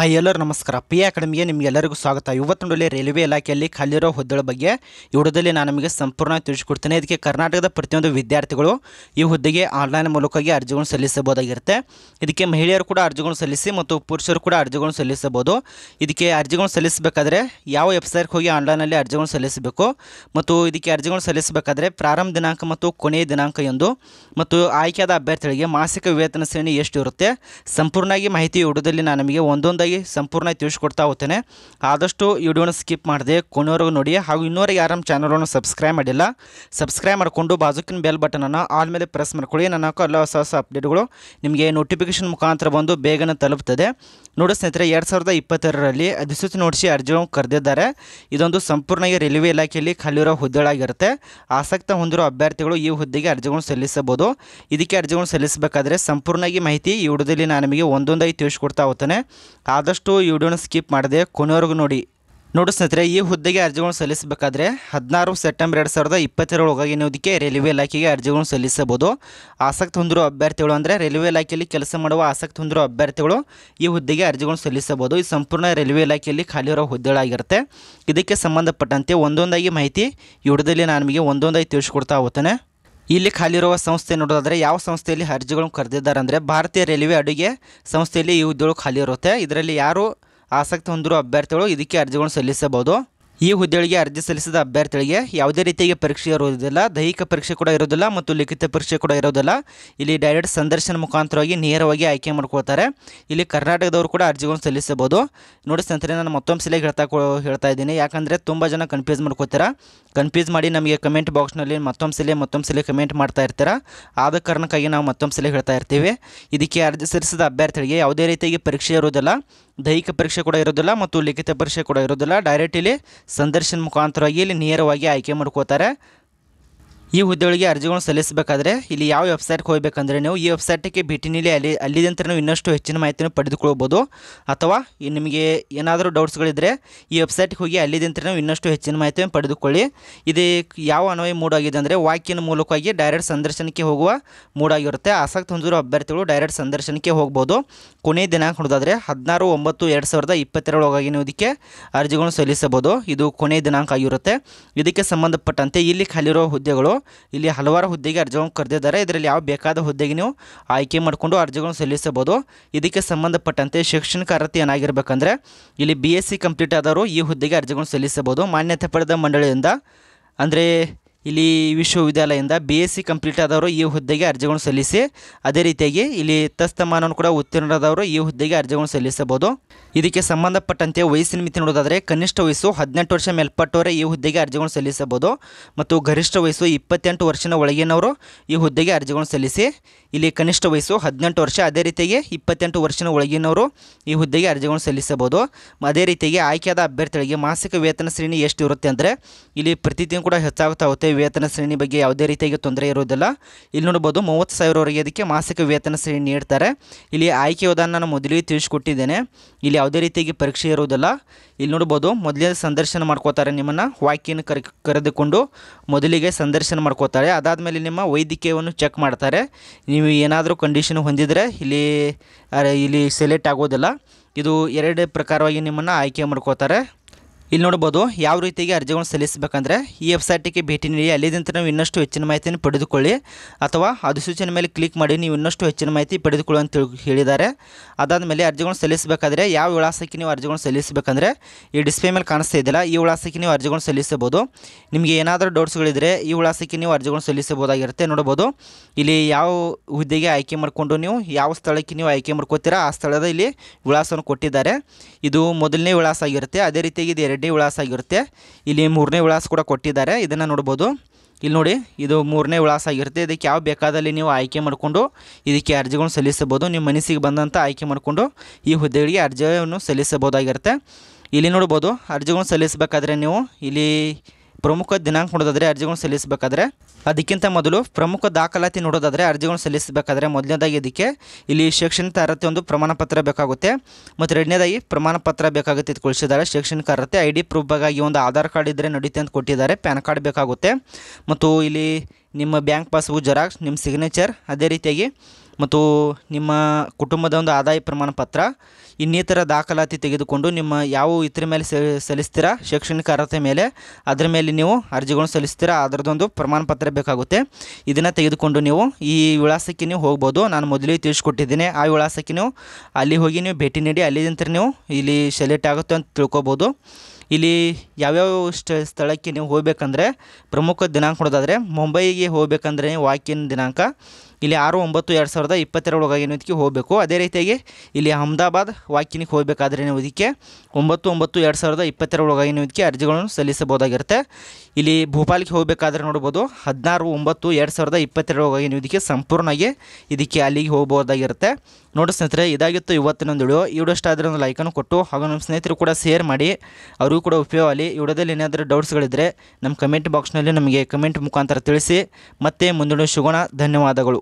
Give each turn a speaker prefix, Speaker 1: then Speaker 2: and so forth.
Speaker 1: hi ಎಲ್ಲರೂ ನಮಸ್ಕಾರ P ಅಕಾಡೆಮಿಗೆ ನಿಮಗೆಲ್ಲರಿಗೂ ಸ್ವಾಗತ ಇವತ್ತಿನೊಡಲಿ ರೈಲ್ವೆ ಇಲಾಖೆಯಲ್ಲಿ ಖಾಲಿರೋ ಹುದ್ದೆಗಳ ಬಗ್ಗೆ ಈ ನಾನು ನಿಮಗೆ ಸಂಪೂರ್ಣ ತಿಳಿಸಿಕೊಡ್ತೇನೆ ಇದಕ್ಕೆ ಕರ್ನಾಟಕದ ಪ್ರತಿಯೊಂದು ವಿದ್ಯಾರ್ಥಿಗಳು ಈ ಹುದ್ದೆಗೆ ಆನ್ಲೈನ್ ಮೂಲಕವಾಗಿ ಅರ್ಜಿಗಳನ್ನು ಸಲ್ಲಿಸಬಹುದಾಗಿರುತ್ತೆ ಇದಕ್ಕೆ ಮಹಿಳೆಯರು ಕೂಡ ಅರ್ಜಿಗಳನ್ನು ಸಲ್ಲಿಸಿ ಮತ್ತು ಪುರುಷರು ಕೂಡ ಅರ್ಜಿಗಳನ್ನು ಸಲ್ಲಿಸಬಹುದು ಇದಕ್ಕೆ ಅರ್ಜಿಗಳನ್ನು ಸಲ್ಲಿಸಬೇಕಾದ್ರೆ ಯಾವ ವೆಬ್ಸೈಟ್ಗೆ ಹೋಗಿ ಆನ್ಲೈನಲ್ಲಿ ಅರ್ಜಿಗಳನ್ನು ಸಲ್ಲಿಸಬೇಕು ಮತ್ತು ಇದಕ್ಕೆ ಅರ್ಜಿಗಳನ್ನು ಸಲ್ಲಿಸಬೇಕಾದ್ರೆ ಪ್ರಾರಂಭ ದಿನಾಂಕ ಮತ್ತು ಕೊನೆಯ ದಿನಾಂಕ ಎಂದು ಮತ್ತು ಆಯ್ಕೆಯಾದ ಅಭ್ಯರ್ಥಿಗಳಿಗೆ ಮಾಸಿಕ ವೇತನ ಶ್ರೇಣಿ ಎಷ್ಟು ಇರುತ್ತೆ ಸಂಪೂರ್ಣವಾಗಿ ಮಾಹಿತಿ ಹುಡುಗದಲ್ಲಿ ನಾನು ನಿಮಗೆ ಒಂದೊಂದಾಗಿ ಆಗಿ ಸಂಪೂರ್ಣ ತಿಳಿಸ್ಕೊಡ್ತಾ ಹೋಗ್ತೇನೆ ಆದಷ್ಟು ವಿಡಿಯೋನ ಸ್ಕಿಪ್ ಮಾಡಿದೆ ಕೊನೆಯವರೆಗೂ ನೋಡಿ ಹಾಗೂ ಇನ್ನೋರಿಗೆ ಯಾರು ಚಾನಲನ್ನು ಸಬ್ಸ್ಕ್ರೈಬ್ ಮಾಡಿಲ್ಲ ಸಬ್ಸ್ಕ್ರೈಬ್ ಮಾಡಿಕೊಂಡು ಬಾಜುಕಿನ ಬೆಲ್ ಬಟನನ್ನು ಆಲ್ ಮೇಲೆ ಪ್ರೆಸ್ ಮಾಡಿಕೊಳ್ಳಿ ನನ್ನ ಎಲ್ಲ ಹೊಸ ಹೊಸ ಅಪ್ಡೇಟ್ಗಳು ನಿಮಗೆ ನೋಟಿಫಿಕೇಷನ್ ಮುಖಾಂತರ ಬಂದು ಬೇಗನೆ ತಲುಪ್ತದೆ ನೋಡಿ ಸ್ನೇಹಿತರೆ ಎರಡು ಸಾವಿರದ ಇಪ್ಪತ್ತೆರಡರಲ್ಲಿ ಅಧಿಸೂಚನೆ ನೋಡಿಸಿ ಅರ್ಜಿಗಳನ್ನು ಕರೆದಿದ್ದಾರೆ ಇದೊಂದು ಸಂಪೂರ್ಣವಾಗಿ ರೈಲ್ವೆ ಇಲಾಖೆಯಲ್ಲಿ ಖಾಲಿರೋ ಹುದ್ದೆಗಳಾಗಿರುತ್ತೆ ಆಸಕ್ತ ಹೊಂದಿರೋ ಅಭ್ಯರ್ಥಿಗಳು ಈ ಹುದ್ದೆಗೆ ಅರ್ಜಿಗಳನ್ನು ಸಲ್ಲಿಸಬಹುದು ಇದಕ್ಕೆ ಅರ್ಜಿಗಳನ್ನು ಸಲ್ಲಿಸಬೇಕಾದ್ರೆ ಸಂಪೂರ್ಣವಾಗಿ ಮಾಹಿತಿ ಈ ವಿಡಿಯೋದಲ್ಲಿ ನಾನು ನಿಮಗೆ ಒಂದೊಂದಾಗಿ ತಿಳಿಸ್ಕೊಡ್ತಾ ಹೋಗ್ತೇನೆ ಆದಷ್ಟು ಈ ವಿಡಿಯೋನ ಸ್ಕಿಪ್ ಮಾಡಿದೆ ಕೊನೆಯವರೆಗೂ ನೋಡಿ ನೋಡು ಸ್ನೇಹಿತರೆ ಈ ಹುದ್ದೆಗೆ ಅರ್ಜಿಗಳನ್ನು ಸಲ್ಲಿಸಬೇಕಾದ್ರೆ ಹದಿನಾರು ಸೆಪ್ಟೆಂಬರ್ ಎರಡು ಸಾವಿರದ ಇಪ್ಪತ್ತೆರಡರೊಳಗಾಗಿ ಎನ್ನುವುದಕ್ಕೆ ರೈಲ್ವೆ ಇಲಾಖೆಗೆ ಅರ್ಜಿಗಳನ್ನು ಸಲ್ಲಿಸಬಹುದು ಆಸಕ್ತಿ ಹೊಂದಿರುವ ಅಭ್ಯರ್ಥಿಗಳು ಅಂದರೆ ರೈಲ್ವೆ ಇಲಾಖೆಯಲ್ಲಿ ಕೆಲಸ ಮಾಡುವ ಆಸಕ್ತಿ ಹೊಂದಿರುವ ಅಭ್ಯರ್ಥಿಗಳು ಈ ಹುದ್ದೆಗೆ ಅರ್ಜಿಗಳನ್ನು ಸಲ್ಲಿಸಬಹುದು ಈ ಸಂಪೂರ್ಣ ರೈಲ್ವೆ ಇಲಾಖೆಯಲ್ಲಿ ಖಾಲಿ ಇರೋ ಹುದ್ದೆಗಳಾಗಿರುತ್ತೆ ಇದಕ್ಕೆ ಸಂಬಂಧಪಟ್ಟಂತೆ ಒಂದೊಂದಾಗಿ ಮಾಹಿತಿ ಈ ನಾನು ನಿಮಗೆ ಒಂದೊಂದಾಗಿ ತಿಳಿಸ್ಕೊಡ್ತಾ ಹೋಗ್ತಾನೆ ಇಲ್ಲಿ ಇರುವ ಸಂಸ್ಥೆ ನೋಡೋದಾದರೆ ಯಾವ ಸಂಸ್ಥೆಯಲ್ಲಿ ಅರ್ಜಿಗಳನ್ನು ಕರೆದಿದ್ದಾರೆ ಅಂದರೆ ಭಾರತೀಯ ರೈಲ್ವೆ ಅಡುಗೆ ಸಂಸ್ಥೆಯಲ್ಲಿ ಈ ಹುದ್ದೆಗಳು ಖಾಲಿ ಇರುತ್ತೆ ಇದರಲ್ಲಿ ಯಾರು ಆಸಕ್ತಿ ಹೊಂದಿರುವ ಅಭ್ಯರ್ಥಿಗಳು ಇದಕ್ಕೆ ಅರ್ಜಿಗಳನ್ನು ಸಲ್ಲಿಸಬಹುದು ಈ ಹುದ್ದೆಗಳಿಗೆ ಅರ್ಜಿ ಸಲ್ಲಿಸಿದ ಅಭ್ಯರ್ಥಿಗಳಿಗೆ ಯಾವುದೇ ರೀತಿಯ ಪರೀಕ್ಷೆ ಇರುವುದಿಲ್ಲ ದೈಹಿಕ ಪರೀಕ್ಷೆ ಕೂಡ ಇರೋದಿಲ್ಲ ಮತ್ತು ಲಿಖಿತ ಪರೀಕ್ಷೆ ಕೂಡ ಇರೋದಿಲ್ಲ ಇಲ್ಲಿ ಡೈರೆಕ್ಟ್ ಸಂದರ್ಶನ ಮುಖಾಂತರವಾಗಿ ನೇರವಾಗಿ ಆಯ್ಕೆ ಮಾಡ್ಕೊಳ್ತಾರೆ ಇಲ್ಲಿ ಕರ್ನಾಟಕದವರು ಕೂಡ ಅರ್ಜಿಗಳನ್ನು ಸಲ್ಲಿಸಬಹುದು ನೋಡಿ ಸ್ನೇಹಿತರೆ ನಾನು ಮತ್ತೊಂದು ಸಲ ಹೇಳ್ತಾ ಹೇಳ್ತಾ ಇದ್ದೀನಿ ಯಾಕಂದರೆ ತುಂಬ ಜನ ಕನ್ಫ್ಯೂಸ್ ಮಾಡ್ಕೋತಾರೆ ಕನ್ಫ್ಯೂಸ್ ಮಾಡಿ ನಮಗೆ ಕಮೆಂಟ್ ಬಾಕ್ಸ್ನಲ್ಲಿ ಮತ್ತೊಂದು ಸಲ ಮತ್ತೊಂದು ಸಲ ಕಮೆಂಟ್ ಮಾಡ್ತಾ ಇರ್ತೀರಾ ಆದ ಕಾರಣಕ್ಕಾಗಿ ನಾವು ಮತ್ತೊಂದು ಸಲ ಹೇಳ್ತಾ ಇರ್ತೀವಿ ಇದಕ್ಕೆ ಅರ್ಜಿ ಸಲ್ಲಿಸಿದ ಅಭ್ಯರ್ಥಿಗಳಿಗೆ ಯಾವುದೇ ರೀತಿಯಾಗಿ ಪರೀಕ್ಷೆ ಇರುವುದಿಲ್ಲ ದೈಹಿಕ ಪರೀಕ್ಷೆ ಕೂಡ ಇರೋದಿಲ್ಲ ಮತ್ತು ಲಿಖಿತ ಪರೀಕ್ಷೆ ಕೂಡ ಇರೋದಿಲ್ಲ ಡೈರೆಕ್ಟ್ ಇಲ್ಲಿ ಸಂದರ್ಶನ ಮುಖಾಂತರವಾಗಿ ಇಲ್ಲಿ ನೇರವಾಗಿ ಆಯ್ಕೆ ಮಾಡ್ಕೋತಾರೆ ಈ ಹುದ್ದೆಗಳಿಗೆ ಅರ್ಜಿಗಳನ್ನು ಸಲ್ಲಿಸಬೇಕಾದ್ರೆ ಇಲ್ಲಿ ಯಾವ ವೆಬ್ಸೈಟ್ಗೆ ಹೋಗಬೇಕಂದ್ರೆ ನೀವು ಈ ವೆಬ್ಸೈಟಿಗೆ ಭೇಟಿ ನೀಡಿ ಅಲ್ಲಿ ಅಲ್ಲಿದಂತ ನೀವು ಇನ್ನಷ್ಟು ಹೆಚ್ಚಿನ ಮಾಹಿತಿಯನ್ನು ಪಡೆದುಕೊಳ್ಬೋದು ಅಥವಾ ನಿಮಗೆ ಏನಾದರೂ ಡೌಟ್ಸ್ಗಳಿದ್ದರೆ ಈ ವೆಬ್ಸೈಟ್ಗೆ ಹೋಗಿ ಅಲ್ಲಿದಂತ ನಾವು ಇನ್ನಷ್ಟು ಹೆಚ್ಚಿನ ಮಾಹಿತಿಯನ್ನು ಪಡೆದುಕೊಳ್ಳಿ ಇದು ಯಾವ ಅನ್ವಯ ಆಗಿದೆ ಅಂದರೆ ವಾಕಿನ ಮೂಲಕವಾಗಿ ಡೈರೆಕ್ಟ್ ಸಂದರ್ಶನಕ್ಕೆ ಹೋಗುವ ಮೂಡಾಗಿರುತ್ತೆ ಆಸಕ್ತಿ ಹೊಂದಿರುವ ಅಭ್ಯರ್ಥಿಗಳು ಡೈರೆಕ್ಟ್ ಸಂದರ್ಶನಕ್ಕೆ ಹೋಗ್ಬೋದು ಕೊನೆಯ ದಿನಾಂಕ ನೋಡೋದಾದರೆ ಹದಿನಾರು ಒಂಬತ್ತು ಎರಡು ಸಾವಿರದ ಇಪ್ಪತ್ತೆರಡೊಳಗಾಗಿ ನೀವು ಇದಕ್ಕೆ ಅರ್ಜಿಗಳನ್ನು ಸಲ್ಲಿಸಬಹುದು ಇದು ಕೊನೆಯ ದಿನಾಂಕ ಆಗಿರುತ್ತೆ ಇದಕ್ಕೆ ಸಂಬಂಧಪಟ್ಟಂತೆ ಇಲ್ಲಿ ಖಾಲಿರೋ ಹುದ್ದೆಗಳು ಇಲ್ಲಿ ಹಲವಾರು ಹುದ್ದೆಗೆ ಅರ್ಜಿಗಳನ್ನು ಕರೆದಿದ್ದಾರೆ ಇದರಲ್ಲಿ ಯಾವ ಬೇಕಾದ ಹುದ್ದೆಗೆ ನೀವು ಆಯ್ಕೆ ಮಾಡಿಕೊಂಡು ಅರ್ಜಿಗಳನ್ನು ಸಲ್ಲಿಸಬಹುದು ಇದಕ್ಕೆ ಸಂಬಂಧಪಟ್ಟಂತೆ ಶೈಕ್ಷಣಿಕ ಅರ್ಹತೆ ಏನಾಗಿರಬೇಕಂದ್ರೆ ಇಲ್ಲಿ ಬಿ ಎಸ್ ಸಿ ಕಂಪ್ಲೀಟ್ ಆದವರು ಈ ಹುದ್ದೆಗೆ ಅರ್ಜಿಗಳನ್ನು ಸಲ್ಲಿಸಬಹುದು ಮಾನ್ಯತೆ ಪಡೆದ ಮಂಡಳಿಯಿಂದ ಅಂದರೆ ಇಲ್ಲಿ ವಿಶ್ವವಿದ್ಯಾಲಯದಿಂದ ಬಿ ಎಸ್ ಸಿ ಕಂಪ್ಲೀಟ್ ಆದವರು ಈ ಹುದ್ದೆಗೆ ಅರ್ಜಿಗಳನ್ನು ಸಲ್ಲಿಸಿ ಅದೇ ರೀತಿಯಾಗಿ ಇಲ್ಲಿ ತಸ್ತಮಾನವನ್ನು ಕೂಡ ಉತ್ತೀರ್ಣರಾದವರು ಈ ಹುದ್ದೆಗೆ ಅರ್ಜಿಗಳನ್ನು ಸಲ್ಲಿಸಬಹುದು ಇದಕ್ಕೆ ಸಂಬಂಧಪಟ್ಟಂತೆ ವಯಸ್ಸಿನ ಮಿತಿ ನೋಡೋದಾದರೆ ಕನಿಷ್ಠ ವಯಸ್ಸು ಹದಿನೆಂಟು ವರ್ಷ ಮೇಲ್ಪಟ್ಟವರೇ ಈ ಹುದ್ದೆಗೆ ಅರ್ಜಿಗಳನ್ನು ಸಲ್ಲಿಸಬಹುದು ಮತ್ತು ಗರಿಷ್ಠ ವಯಸ್ಸು ಇಪ್ಪತ್ತೆಂಟು ವರ್ಷದ ಒಳಗಿನವರು ಈ ಹುದ್ದೆಗೆ ಅರ್ಜಿಗಳನ್ನು ಸಲ್ಲಿಸಿ ಇಲ್ಲಿ ಕನಿಷ್ಠ ವಯಸ್ಸು ಹದಿನೆಂಟು ವರ್ಷ ಅದೇ ರೀತಿಯಾಗಿ ಇಪ್ಪತ್ತೆಂಟು ವರ್ಷದ ಒಳಗಿನವರು ಈ ಹುದ್ದೆಗೆ ಅರ್ಜಿಗಳನ್ನು ಸಲ್ಲಿಸಬಹುದು ಅದೇ ರೀತಿಯಾಗಿ ಆಯ್ಕೆಯಾದ ಅಭ್ಯರ್ಥಿಗಳಿಗೆ ಮಾಸಿಕ ವೇತನ ಶ್ರೇಣಿ ಎಷ್ಟು ಇರುತ್ತೆ ಅಂದರೆ ಇಲ್ಲಿ ಪ್ರತಿದಿನ ಕೂಡ ಹೆಚ್ಚಾಗುತ್ತಾ ಹೋಗುತ್ತೆ ವೇತನ ಶ್ರೇಣಿ ಬಗ್ಗೆ ಯಾವುದೇ ರೀತಿಯಾಗಿ ತೊಂದರೆ ಇರೋದಿಲ್ಲ ಇಲ್ಲಿ ನೋಡ್ಬೋದು ಮೂವತ್ತು ಸಾವಿರವರೆಗೆ ಅದಕ್ಕೆ ಮಾಸಿಕ ವೇತನ ಶ್ರೇಣಿ ನೀಡ್ತಾರೆ ಇಲ್ಲಿ ಆಯ್ಕೆ ಉದಾಹರಣೆ ನಾನು ಮೊದಲಿಗೆ ತಿಳಿಸ್ಕೊಟ್ಟಿದ್ದೇನೆ ಇಲ್ಲಿ ಯಾವುದೇ ರೀತಿಯಾಗಿ ಪರೀಕ್ಷೆ ಇರೋದಿಲ್ಲ ಇಲ್ಲಿ ನೋಡ್ಬೋದು ಮೊದಲೇ ಸಂದರ್ಶನ ಮಾಡ್ಕೋತಾರೆ ನಿಮ್ಮನ್ನು ವಾಕ್ಯನ ಕರೆದುಕೊಂಡು ಮೊದಲಿಗೆ ಸಂದರ್ಶನ ಮಾಡ್ಕೋತಾರೆ ಅದಾದಮೇಲೆ ನಿಮ್ಮ ವೈದ್ಯಕೀಯವನ್ನು ಚೆಕ್ ಮಾಡ್ತಾರೆ ನೀವು ಏನಾದರೂ ಕಂಡೀಷನ್ ಹೊಂದಿದರೆ ಇಲ್ಲಿ ಇಲ್ಲಿ ಸೆಲೆಕ್ಟ್ ಆಗೋದಿಲ್ಲ ಇದು ಎರಡು ಪ್ರಕಾರವಾಗಿ ನಿಮ್ಮನ್ನು ಆಯ್ಕೆ ಮಾಡ್ಕೋತಾರೆ ಇಲ್ಲಿ ನೋಡ್ಬೋದು ಯಾವ ರೀತಿಗೆ ಅರ್ಜಿಗಳನ್ನು ಸಲ್ಲಿಸಬೇಕಂದ್ರೆ ಈ ವೆಬ್ಸೈಟಿಗೆ ಭೇಟಿ ನೀಡಿ ಅಲ್ಲಿಂದ ನೀವು ಇನ್ನಷ್ಟು ಹೆಚ್ಚಿನ ಮಾಹಿತಿಯನ್ನು ಪಡೆದುಕೊಳ್ಳಿ ಅಥವಾ ಅಧಿಸೂಚನೆ ಮೇಲೆ ಕ್ಲಿಕ್ ಮಾಡಿ ನೀವು ಇನ್ನಷ್ಟು ಹೆಚ್ಚಿನ ಮಾಹಿತಿ ಪಡೆದುಕೊಳ್ಳಿ ಅಂತ ಹೇಳಿದ್ದಾರೆ ಅದಾದ ಮೇಲೆ ಅರ್ಜಿಗಳನ್ನು ಸಲ್ಲಿಸಬೇಕಾದ್ರೆ ಯಾವ ವಿಳಾಸಕ್ಕೆ ನೀವು ಅರ್ಜಿಗಳನ್ನು ಸಲ್ಲಿಸಬೇಕಂದ್ರೆ ಈ ಡಿಸ್ಪ್ಲೇ ಮೇಲೆ ಕಾಣಿಸ್ತಾ ಇದ್ದಿಲ್ಲ ಈ ವಿಳಾಸಕ್ಕೆ ನೀವು ಅರ್ಜಿಗಳನ್ನು ಸಲ್ಲಿಸಬಹುದು ನಿಮಗೆ ಏನಾದರೂ ಡೌಟ್ಸ್ಗಳಿದ್ದರೆ ಈ ವಿಳಾಸಕ್ಕೆ ನೀವು ಅರ್ಜಿಗಳನ್ನು ಸಲ್ಲಿಸಬಹುದಾಗಿರುತ್ತೆ ನೋಡ್ಬೋದು ಇಲ್ಲಿ ಯಾವ ಹುದ್ದೆಗೆ ಆಯ್ಕೆ ಮಾಡಿಕೊಂಡು ನೀವು ಯಾವ ಸ್ಥಳಕ್ಕೆ ನೀವು ಆಯ್ಕೆ ಮಾಡ್ಕೋತೀರಾ ಆ ಸ್ಥಳದ ಇಲ್ಲಿ ವಿಳಾಸವನ್ನು ಕೊಟ್ಟಿದ್ದಾರೆ ಇದು ಮೊದಲನೇ ವಿಳಾಸ ಆಗಿರುತ್ತೆ ಅದೇ ರೀತಿಯಾಗಿ ಇದು ಎರಡು ಎರಡನೇ ವಿಳಾಸ ಆಗಿರುತ್ತೆ ಇಲ್ಲಿ ಮೂರನೇ ವಿಳಾಸ ಕೂಡ ಕೊಟ್ಟಿದ್ದಾರೆ ಇದನ್ನು ನೋಡ್ಬೋದು ಇಲ್ಲಿ ನೋಡಿ ಇದು ಮೂರನೇ ವಿಳಾಸ ಆಗಿರುತ್ತೆ ಇದಕ್ಕೆ ಯಾವ ಬೇಕಾದಲ್ಲಿ ನೀವು ಆಯ್ಕೆ ಮಾಡಿಕೊಂಡು ಇದಕ್ಕೆ ಅರ್ಜಿಗಳನ್ನು ಸಲ್ಲಿಸಬಹುದು ನಿಮ್ಮ ಮನಸ್ಸಿಗೆ ಬಂದಂಥ ಆಯ್ಕೆ ಮಾಡಿಕೊಂಡು ಈ ಹುದ್ದೆಗಳಿಗೆ ಅರ್ಜಿಯನ್ನು ಸಲ್ಲಿಸಬಹುದಾಗಿರುತ್ತೆ ಇಲ್ಲಿ ನೋಡ್ಬೋದು ಅರ್ಜಿಗಳನ್ನು ಸಲ್ಲಿಸಬೇಕಾದ್ರೆ ನೀವು ಇಲ್ಲಿ ಪ್ರಮುಖ ದಿನಾಂಕ ನೋಡೋದಾದರೆ ಅರ್ಜಿಗಳನ್ನು ಸಲ್ಲಿಸಬೇಕಾದ್ರೆ ಅದಕ್ಕಿಂತ ಮೊದಲು ಪ್ರಮುಖ ದಾಖಲಾತಿ ನೋಡೋದಾದರೆ ಅರ್ಜಿಗಳನ್ನು ಸಲ್ಲಿಸಬೇಕಾದ್ರೆ ಮೊದಲನೇದಾಗಿ ಇದಕ್ಕೆ ಇಲ್ಲಿ ಶೈಕ್ಷಣಿಕ ಅರ್ಹತೆ ಒಂದು ಪ್ರಮಾಣ ಪತ್ರ ಬೇಕಾಗುತ್ತೆ ಮತ್ತು ಎರಡನೇದಾಗಿ ಪ್ರಮಾಣ ಪತ್ರ ಬೇಕಾಗುತ್ತೆ ಇದು ಶೈಕ್ಷಣಿಕ ಅರ್ಹತೆ ಐ ಡಿ ಈ ಒಂದು ಆಧಾರ್ ಕಾರ್ಡ್ ಇದ್ದರೆ ನಡೀತೆ ಅಂತ ಕೊಟ್ಟಿದ್ದಾರೆ ಪ್ಯಾನ್ ಕಾರ್ಡ್ ಬೇಕಾಗುತ್ತೆ ಮತ್ತು ಇಲ್ಲಿ ನಿಮ್ಮ ಬ್ಯಾಂಕ್ ಪಾಸ್ಬುಕ್ ಜೆರಾಕ್ಸ್ ನಿಮ್ಮ ಸಿಗ್ನೇಚರ್ ಅದೇ ರೀತಿಯಾಗಿ ಮತ್ತು ನಿಮ್ಮ ಕುಟುಂಬದ ಒಂದು ಆದಾಯ ಪ್ರಮಾಣ ಪತ್ರ ಇನ್ನಿತರ ದಾಖಲಾತಿ ತೆಗೆದುಕೊಂಡು ನಿಮ್ಮ ಯಾವ ಇತರ ಮೇಲೆ ಸಲ್ಲಿಸ್ತೀರಾ ಶೈಕ್ಷಣಿಕ ಅರ್ಹತೆ ಮೇಲೆ ಅದರ ಮೇಲೆ ನೀವು ಅರ್ಜಿಗಳನ್ನು ಸಲ್ಲಿಸ್ತೀರಾ ಅದರದೊಂದು ಪ್ರಮಾಣ ಪತ್ರ ಬೇಕಾಗುತ್ತೆ ಇದನ್ನು ತೆಗೆದುಕೊಂಡು ನೀವು ಈ ವಿಳಾಸಕ್ಕೆ ನೀವು ಹೋಗ್ಬೋದು ನಾನು ಮೊದಲೇ ತಿಳಿಸ್ಕೊಟ್ಟಿದ್ದೀನಿ ಆ ವಿಳಾಸಕ್ಕೆ ನೀವು ಅಲ್ಲಿ ಹೋಗಿ ನೀವು ಭೇಟಿ ನೀಡಿ ಅಲ್ಲಿ ನೀವು ಇಲ್ಲಿ ಸೆಲೆಕ್ಟ್ ಆಗುತ್ತೆ ಅಂತ ತಿಳ್ಕೊಬೋದು ಇಲ್ಲಿ ಯಾವ್ಯಾವ ಸ್ಟ ಸ್ಥಳಕ್ಕೆ ನೀವು ಹೋಗಬೇಕಂದ್ರೆ ಪ್ರಮುಖ ದಿನಾಂಕ ನೋಡೋದಾದರೆ ಮುಂಬೈಗೆ ಹೋಗಬೇಕಂದ್ರೆ ವಾಕಿನ ದಿನಾಂಕ ಇಲ್ಲಿ ಆರು ಒಂಬತ್ತು ಎರಡು ಸಾವಿರದ ಇಪ್ಪತ್ತೆರಡೊಳಗಾಗಿ ನೀವು ಇದಕ್ಕೆ ಹೋಗಬೇಕು ಅದೇ ರೀತಿಯಾಗಿ ಇಲ್ಲಿ ಅಹಮದಾಬಾದ್ ವಾಕಿನಿಗೆ ಹೋಗಬೇಕಾದ್ರೆ ನೀವು ಇದಕ್ಕೆ ಒಂಬತ್ತು ಒಂಬತ್ತು ಎರಡು ಸಾವಿರದ ಇಪ್ಪತ್ತೆರಡೊಳಗಾಗಿ ನೀವು ಇದಕ್ಕೆ ಅರ್ಜಿಗಳನ್ನು ಸಲ್ಲಿಸಬಹುದಾಗಿರುತ್ತೆ ಇಲ್ಲಿ ಭೂಪಾಲಿಗೆ ಹೋಗಬೇಕಾದ್ರೆ ನೋಡ್ಬೋದು ಹದಿನಾರು ಒಂಬತ್ತು ಎರಡು ಸಾವಿರದ ಇಪ್ಪತ್ತೆರಡೊಳಗಾಗಿ ನೀವು ಸಂಪೂರ್ಣವಾಗಿ ಇದಕ್ಕೆ ಅಲ್ಲಿಗೆ ಹೋಗಬಹುದಾಗಿರುತ್ತೆ ನೋಡಿ ಸ್ನೇಹಿತರೆ ಇದಾಗಿತ್ತು ಒಂದು ವಿಡಿಯೋ ಈ ವಿಡಿಯೋ ಒಂದು ಲೈಕನ್ನು ಕೊಟ್ಟು ಹಾಗೂ ನಮ್ಮ ಸ್ನೇಹಿತರು ಕೂಡ ಶೇರ್ ಮಾಡಿ ಅವರಿಗೂ ಕೂಡ ಉಪಯೋಗ ಆಗಲಿ ಈ ವಿಡಿಯೋದಲ್ಲಿ ಏನಾದರೂ ಡೌಟ್ಸ್ಗಳಿದ್ದರೆ ನಮ್ಮ ಕಮೆಂಟ್ ಬಾಕ್ಸ್ನಲ್ಲಿ ನಮಗೆ ಕಮೆಂಟ್ ಮುಖಾಂತರ ತಿಳಿಸಿ ಮತ್ತೆ ಮುಂದಿನ ಶುಗುಣ ಧನ್ಯವಾದಗಳು